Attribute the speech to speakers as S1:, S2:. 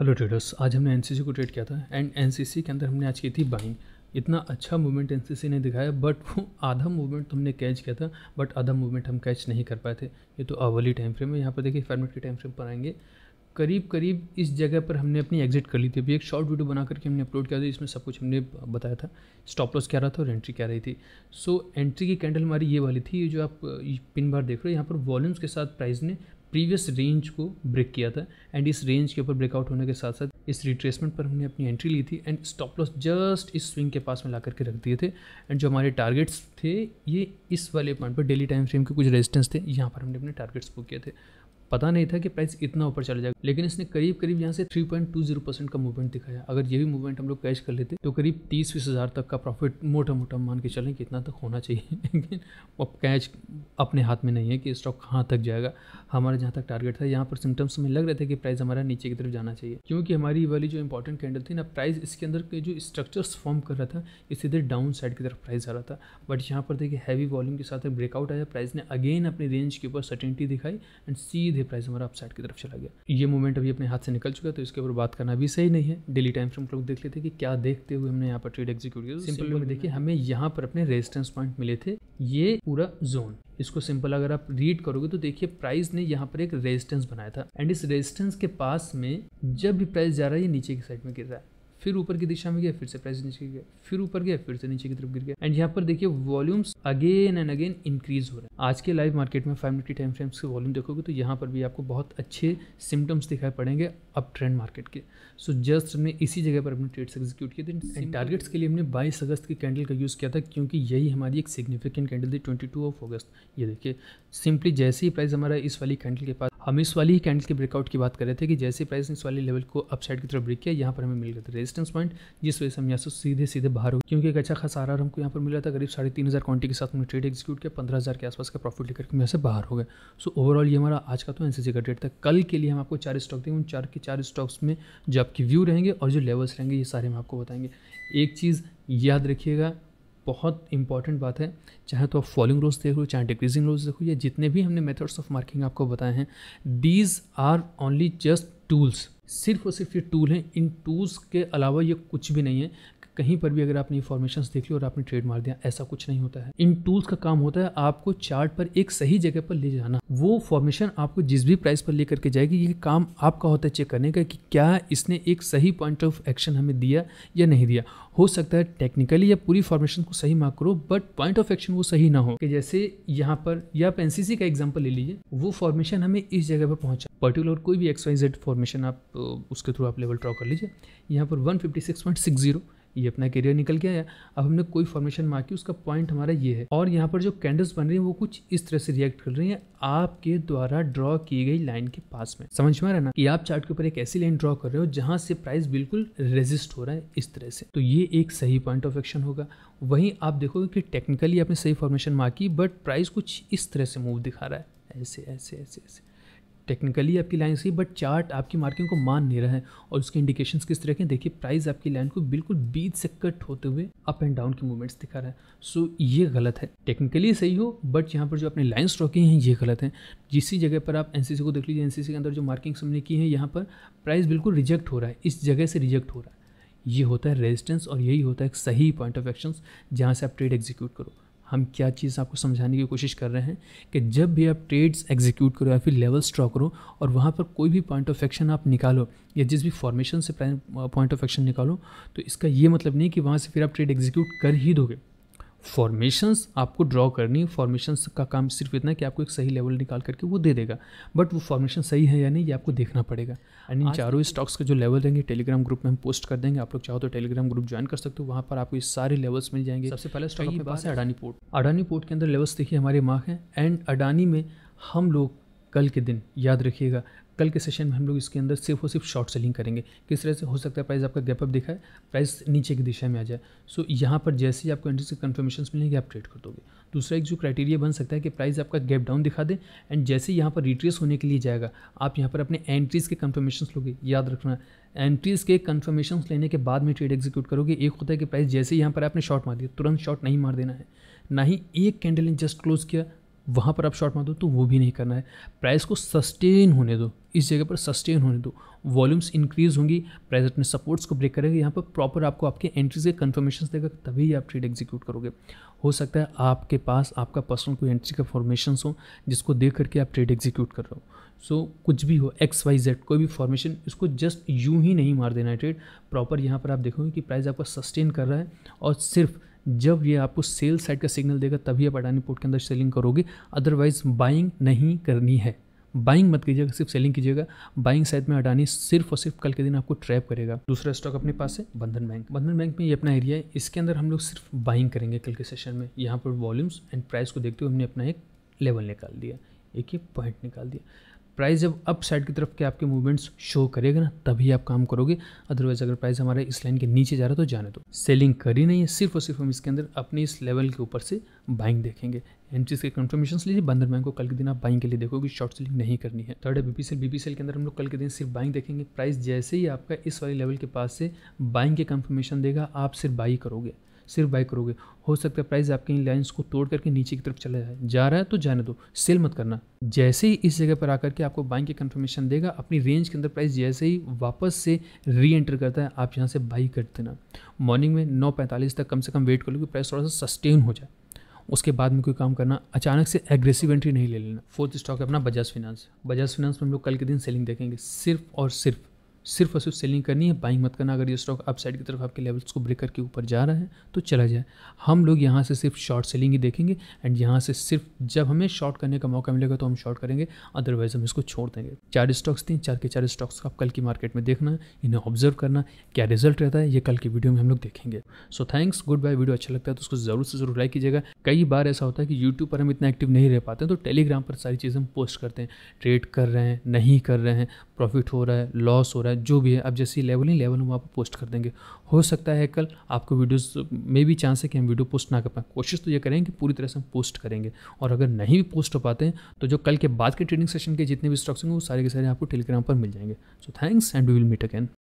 S1: hello traders आज हमने NCC को ट्रेड किया था एंड एनसीसी के अंदर हमने आज की थी बाइंग इतना अच्छा मूवमेंट एनसीसी ने दिखाया बट वो आधा मूवमेंट हमने कैच किया था बट आधा मूवमेंट हम कैच नहीं कर पाए थे ये तो अवली टाइम फ्रेम है यहाँ पर देखिए फाइव मिनट के टाइम फ्रेम पर आएंगे करीब करीब इस जगह पर हमने अपनी एग्जिट कर ली थी अभी एक शॉर्ट वीडियो बना करके हमने अपलोड किया था इसमें सब कुछ हमने बताया था स्टॉप लॉस क्या रहा था और एंट्री क्या रही थी सो so, एंट्री की कैंडल हमारी ये वाली थी जो आप पिन बार देख रहे हो यहाँ पर वॉल्यूम्स के साथ प्राइस ने प्रीवियस रेंज को ब्रेक किया था एंड इस रेंज के ऊपर ब्रेकआउट होने के साथ साथ इस रिट्रेसमेंट पर हमने अपनी एंट्री ली थी एंड स्टॉप लॉस जस्ट इस स्विंग के पास में ला करके रख दिए थे एंड जो हमारे टारगेट्स थे ये इस वाले पॉइंट पर डेली टाइम फ्रेम के कुछ रेजिस्टेंस थे यहाँ पर हमने अपने टारगेट्स बुक किए थे पता नहीं था कि प्राइस इतना ऊपर चला जाएगा लेकिन इसने करीब करीब यहाँ से 3.20 परसेंट का मूवमेंट दिखाया अगर ये भी मूवमेंट हम लोग कैश कर लेते तो करीब तीस बीस हज़ार तक का प्रॉफिट मोटा मोटा मान के चलें कि इतना तक होना चाहिए लेकिन अब कैच अपने हाथ में नहीं है कि स्टॉक कहाँ तक जाएगा हमारा जहाँ तक टारगेट था यहाँ पर सिम्टम्स में लग रहे थे कि प्राइस हमारा नीचे की तरफ जाना चाहिए क्योंकि हमारी ये वाली जो इंपॉर्टेंट कैंडल थी ना प्राइस इसके अंदर के जो स्ट्रक्चर्स फॉर्म कर रहा था ये सीधे डाउन साइड की तरफ प्राइस आ रहा था बट यहाँ पर देखिए हैवी वॉल्यूम के साथ ब्रेकआउट आया प्राइस ने अगेन अपनी रेंज के ऊपर सर्टेनिटी दिखाई एंड सीधे प्राइस हमारा अपसाइड की तरफ चला गया ये मोमेंट अभी अपने हाथ से निकल चुका तो इसके ऊपर बात करना भी सही नहीं है डेली टाइम फ्रेम लोग देख लेते कि क्या देखते हुए हमने यहाँ पर ट्रेड एग्जीक्यूट किया सिंपल में देखिए हमें यहाँ पर अपने रेजिस्टेंस पॉइंट मिले थे ये पूरा जोन इसको सिंपल अगर आप रीड करोगे तो देखिए प्राइस ने यहाँ पर एक रेजिस्टेंस बनाया था एंड इस रेजिस्टेंस के पास में जब भी प्राइस जा रहा है ये नीचे की साइड में गिर रहा है फिर ऊपर की दिशा में गया फिर से प्राइस नीचे गया फिर ऊपर गया फिर से नीचे की तरफ गिर गया एंड यहाँ पर देखिए volumes again and again increase हो रहा है आज के लाइव मार्केट में फाइव मिनट टाइम फ्रेम्स के वॉल्यूम देखोगे तो यहाँ पर भी आपको बहुत अच्छे सिम्टम्स दिखाई पड़ेंगे अप ट्रेंड मार्केट के सो जस्ट हमने इसी जगह पर अपने ट्रेड्स एग्जीक्यूट किए थे टारगेट्स के लिए हमने बाईस अगस्त की कैंडल का यूज़ किया था क्योंकि यही हमारी एक सिग्निफिकेंट कैंडल थी ट्वेंटी ऑफ अगस्त ये देखिए सिंपली जैसे ही प्राइस हमारा इस वाली कैंडल के पास हम इस वाली ही कैंडल के ब्रेकआउट की बात कर रहे थे कि जैसे प्राइस इस वाली लेवल को अपसाइड की तरफ ब्रेक किया यहाँ पर हमें मिल गया था रेजिस्टेंस पॉइंट जिस वजह से हम यहाँ से सीधे सीधे बाहर हो क्योंकि एक अच्छा खास आर हमको यहाँ पर मिला था करीब साढ़े तीन हज़ार क्वानिटी के साथ हमने ट्रेड एक्जीक्यूट किया पंद्रह हज़ार के आसपास का प्रॉफिट लेकर हम यहाँ से बाहर हो गए सो ओवरऑल ये हमारा आज का तो एन का डेट था कल के लिए हम आपको चार स्टॉक देंगे उन चार के चार स्टॉक्स में जो आपके व्यू रहेंगे और जो लेवल्स रहेंगे ये सारे हम आपको बताएंगे एक चीज़ याद रखिएगा बहुत इंपॉर्टेंट बात है चाहे तो आप फॉलिंग रोज देखो चाहे डिक्रीजिंग रोज देखो या जितने भी हमने मेथड्स ऑफ मार्किंग आपको बताए हैं these are only just tools सिर्फ और सिर्फ ये टूल हैं इन टूल्स के अलावा ये कुछ भी नहीं है कहीं पर भी अगर आपने इन्फॉर्मेशन देख ली और आपने ट्रेड मार दिया ऐसा कुछ नहीं होता है इन टूल्स का काम होता है आपको चार्ट पर एक सही जगह पर ले जाना वो फॉर्मेशन आपको जिस भी प्राइस पर लेकर के जाएगी ये काम आपका होता है चेक करने का कि क्या इसने एक सही पॉइंट ऑफ एक्शन हमें दिया या नहीं दिया हो सकता है टेक्निकली या पूरी फॉर्मेशन को सही मार्क करो बट पॉइंट ऑफ एक्शन वो सही ना हो कि जैसे यहाँ पर या आप एनसीसी का एग्जाम्पल ले लीजिए वो फॉर्मेशन हमें इस जगह पर पहुंचा पर्टिकुलर कोई भी एक्सवाइजेड फॉर्मेशन आप उसके थ्रू आप लेवल ड्रॉ कर लीजिए यहाँ पर one fifty six point six zero ये अपना करियर निकल गया है अब हमने कोई फॉर्मेशन मार की उसका पॉइंट हमारा ये है और यहाँ पर जो कैंडल्स बन रही है वो कुछ इस तरह से रिएक्ट कर रही है आपके द्वारा ड्रॉ की गई लाइन के पास में समझ में आ रहा ना कि आप चार्ट के ऊपर एक ऐसी लाइन ड्रॉ कर रहे हो जहाँ से प्राइस बिल्कुल रेजिस्ट हो रहा है इस तरह से तो ये एक सही पॉइंट ऑफ एक्शन होगा वहीं आप देखोगे कि टेक्निकली आपने सही फॉर्मेशन मार की बट प्राइस कुछ इस तरह से मूव दिखा रहा है ऐसे ऐसे ऐसे ऐसे टेक्निकली आपकी लाइन सही बट चार्ट आपकी मार्किंग को मान नहीं रहा है और उसके इंडिकेशंस किस तरह के देखिए प्राइस आपकी लाइन को बिल्कुल बीच से कट होते हुए अप एंड डाउन के मूवमेंट्स दिखा रहा है सो so, ये गलत है टेक्निकली सही हो बट यहाँ पर जो अपने लाइन्स ड्रॉ हैं ये गलत है जिस जगह पर आप एन को देख लीजिए एन के अंदर जो मार्किंग हमने की है यहाँ पर प्राइस बिल्कुल रिजेक्ट हो रहा है इस जगह से रिजेक्ट हो रहा है ये होता है रेजिस्टेंस और यही होता है सही पॉइंट ऑफ एक्शन जहाँ से आप ट्रेड एग्जीक्यूट करो हम क्या चीज़ आपको समझाने की कोशिश कर रहे हैं कि जब भी आप ट्रेड्स एग्जीक्यूट करो या फिर लेवल्स स्ट्रॉ करो और वहाँ पर कोई भी पॉइंट ऑफ एक्शन आप निकालो या जिस भी फॉर्मेशन से पॉइंट ऑफ एक्शन निकालो तो इसका ये मतलब नहीं कि वहाँ से फिर आप ट्रेड एग्जीक्यूट कर ही दोगे फॉर्मेशंस आपको ड्रॉ करनी फॉर्मेशंस का काम सिर्फ इतना कि आपको एक सही लेवल निकाल करके वो दे देगा बट वो फॉर्मेशन सही है या नहीं ये आपको देखना पड़ेगा एंड इन चारों स्टॉक्स का जो लेवल रहेंगे टेलीग्राम ग्रुप में हम पोस्ट कर देंगे आप लोग चाहो तो टेलीग्राम ग्रुप ज्वाइन कर सकते हो वहाँ पर आपको इस सारे लेवल्स मिल जाएंगे सबसे पहले स्टॉक के पास है अडानी पोर्ट अडानी पोर्ट के अंदर लेवल्स देखिए हमारे माँ हैं एंड अडानी में हम लोग कल के दिन याद रखिएगा कल के सेशन में हम लोग इसके अंदर सिर्फ और सिर्फ शॉर्ट सेलिंग करेंगे किस तरह से हो सकता है प्राइस आपका गैप अप दिखाए प्राइस नीचे की दिशा में आ जाए सो so, यहाँ पर जैसे ही आपको एंट्री से कन्फर्मेशन मिलेंगे आप ट्रेड कर दोगे दूसरा एक जो क्राइटेरिया बन सकता है कि प्राइस आपका गैप डाउन दिखा दे एंड जैसे यहाँ पर रिट्रेस होने के लिए जाएगा आप यहाँ पर अपने एंट्रीज़ के कन्फर्मेशन लोगे याद रखना एंट्रीज़ के कन्फर्मेशन लेने के बाद में ट्रेड एग्जीक्यूट करोगे एक होता है कि प्राइस जैसे यहाँ पर आपने शॉर्ट मार दिया तुरंत शॉर्ट नहीं मार देना है ना ही एक कैंडल ने जस्ट क्लोज किया वहाँ पर आप शॉर्ट मार दो तो वो भी नहीं करना है प्राइस को सस्टेन होने दो इस जगह पर सस्टेन होने दो वॉल्यूम्स इंक्रीज होंगी प्राइस अपने सपोर्ट्स को ब्रेक करेगा यहाँ पर प्रॉपर आपको आपके एंट्रीज के कन्फर्मेशन देगा तभी आप ट्रेड एग्जीक्यूट करोगे हो सकता है आपके पास आपका पर्सनल कोई एंट्री का फॉर्मेशन हो जिसको देख करके आप ट्रेड एग्जीक्यूट कर रहे हो सो so, कुछ भी हो एक्स वाई जेड कोई भी फॉर्मेशन इसको जस्ट यूं ही नहीं मार देना है ट्रेड प्रॉपर यहाँ पर आप देखोगे कि प्राइस आपका सस्टेन कर रहा है और सिर्फ जब ये आपको सेल साइड का सिग्नल देगा तभी आप अडानी पोर्ट के अंदर सेलिंग करोगे अदरवाइज बाइंग नहीं करनी है बाइंग मत कीजिएगा सिर्फ सेलिंग कीजिएगा बाइंग साइड में अडानी सिर्फ और सिर्फ कल के दिन आपको ट्रैप करेगा दूसरा स्टॉक अपने पास है बंधन बैंक बंधन बैंक में ये अपना एरिया है इसके अंदर हम लोग सिर्फ बाइंग करेंगे कल के सेशन में यहाँ पर वॉल्यूम्स एंड प्राइस को देखते हुए हमने अपना एक लेवल निकाल दिया एक ही पॉइंट निकाल दिया प्राइस जब अप साइड की तरफ के आपके मूवमेंट्स शो करेगा ना तभी आप काम करोगे अदरवाइज अगर प्राइस हमारे इस लाइन के नीचे जा रहा है तो जाने दो सेलिंग करी नहीं है सिर्फ और सिर्फ हम इसके अंदर अपने इस लेवल के ऊपर से बाइंग देखेंगे एंट्रीज के कन्फर्मेशन लीजिए बंदर बैंक को कल के दिन आप बाइंग के लिए देखोगे शॉर्ट सेलिंग नहीं करनी है थर्ड है पी सेल पी सेल के अंदर हम लोग कल के दिन सिर्फ बाइंग देखेंगे प्राइस जैसे ही आपका इस वाले लेवल के पास से बाइंग के कंफर्मेशन देगा आप सिर्फ बाई करोगे सिर्फ बाई करोगे हो सकता है प्राइस आपके इन लाइन्स को तोड़ करके नीचे की तरफ चला जाए जा रहा है तो जाने दो सेल मत करना जैसे ही इस जगह पर आकर के आपको बाइंग की कंफर्मेशन देगा अपनी रेंज के अंदर प्राइस जैसे ही वापस से री एंटर करता है आप यहाँ से बाई कर देना मॉर्निंग में नौ पैंतालीस तक कम से कम वेट कर लो कि प्राइस थोड़ा सा सस्टेन हो जाए उसके बाद में कोई काम करना अचानक से एग्रेसिव एंट्री नहीं ले लेना फोर्थ स्टॉक है अपना बजाज फिनांस बजाज फिनांस में हम लोग कल के दिन सेलिंग देखेंगे सिर्फ और सिर्फ सिर्फ और सिर्फ सेलिंग करनी है बाइंग मत करना अगर ये स्टॉक अपसाइड की तरफ आपके लेवल्स को ब्रेक करके ऊपर जा रहा है तो चला जाए हम लोग यहाँ से सिर्फ शॉर्ट सेलिंग ही देखेंगे एंड यहाँ से सिर्फ जब हमें शॉर्ट करने का मौका मिलेगा तो हम शॉर्ट करेंगे अदरवाइज हम इसको छोड़ देंगे चार स्टॉक्स थे चार के चार स्टॉक्स को आप कल की मार्केट में देखना है इन्हें ऑब्जर्व करना क्या रिजल्ट रहता है ये कल की वीडियो में हम लोग देखेंगे so thanks goodbye video अच्छा लगता है तो उसको जरूर से जरूर लाइक कीजिएगा कई बार ऐसा होता है कि यूट्यूब पर हम इतना एक्टिव नहीं रह पाते तो टेलीग्राम पर सारी चीज़ हम पोस्ट करते हैं ट्रेड कर रहे हैं नहीं कर रहे हैं प्रॉफिट हो रहा है लॉस हो रहा है रहा है जो भी है आप जैसे लेवल ही लेवल हम आप पोस्ट कर देंगे हो सकता है कल आपको वीडियोस में भी चांस है कि हम वीडियो पोस्ट ना कर पाएँ कोशिश तो ये करेंगे कि पूरी तरह से हम पोस्ट करेंगे और अगर नहीं भी पोस्ट हो पाते हैं तो जो कल के बाद के ट्रेनिंग सेशन के जितने भी स्टॉक्स होंगे वो सारे के सारे आपको टेलीग्राम पर मिल जाएंगे so thanks and we will meet again